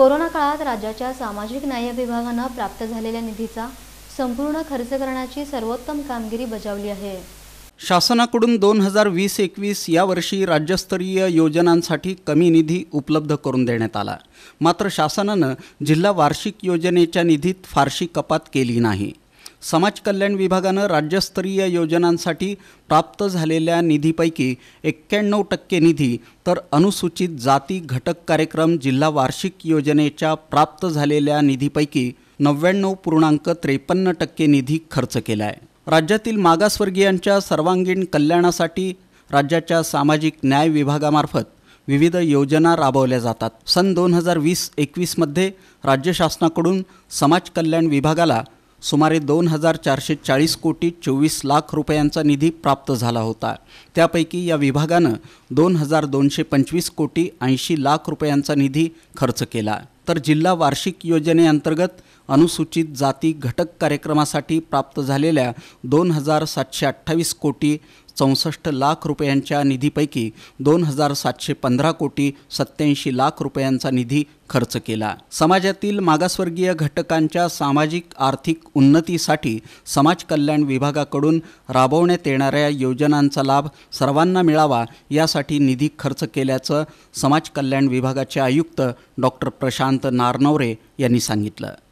corona काळात राज्याच्या सामाजिक न्याय विभागानं प्राप्त झालेल्या निधीचा संपूर्ण खर्च करण्याची सर्वोत्तम कामगिरी बजावली आहे शासनाकडून दोन हजार वीस एकवीस या वर्षी राज्यस्तरीय योजनांसाठी कमी निधी उपलब्ध करून देण्यात आला मात्र शासनानं जिल्हा वार्षिक योजनेच्या निधीत फारशी कपात केली नाही समाज कल्याण विभागानं राज्यस्तरीय योजनांसाठी प्राप्त झालेल्या निधीपैकी एक्क्याण्णव टक्के निधी तर अनुसूचित जाती घटक कार्यक्रम जिल्हा वार्षिक योजनेच्या प्राप्त झालेल्या निधीपैकी नव्याण्णव पूर्णांक त्रेपन्न टक्के निधी खर्च केला आहे राज्यातील मागासवर्गीयांच्या सर्वांगीण कल्याणासाठी राज्याच्या सामाजिक न्याय विभागामार्फत विविध योजना राबवल्या जातात सन दोन हजार वीस एकवीसमध्ये राज्य शासनाकडून समाज कल्याण विभागाला सुमारे दोन हजार चारशे चाळीस कोटी चोवीस लाख रुपयांचा निधी प्राप्त झाला होता त्यापैकी या विभागानं दोन हजार दोनशे पंचवीस कोटी ऐंशी लाख रुपयांचा निधी खर्च केला तर जिल्हा वार्षिक योजनेअंतर्गत अनुसूचित जाती घटक कार्यक्रमासाठी प्राप्त झालेल्या दोन हजार सातशे अठ्ठावीस कोटी चौसष्ट लाख रुपयांच्या निधीपैकी दोन हजार सातशे पंधरा कोटी सत्याऐंशी लाख रुपयांचा निधी खर्च केला समाजातील मागासवर्गीय घटकांच्या सामाजिक आर्थिक उन्नतीसाठी समाज कल्याण विभागाकडून राबवण्यात येणाऱ्या योजनांचा लाभ सर्वांना मिळावा यासाठी निधी खर्च केल्याचं समाज कल्याण विभागाचे आयुक्त डॉक्टर प्रशांत नारनवरे यांनी सांगितलं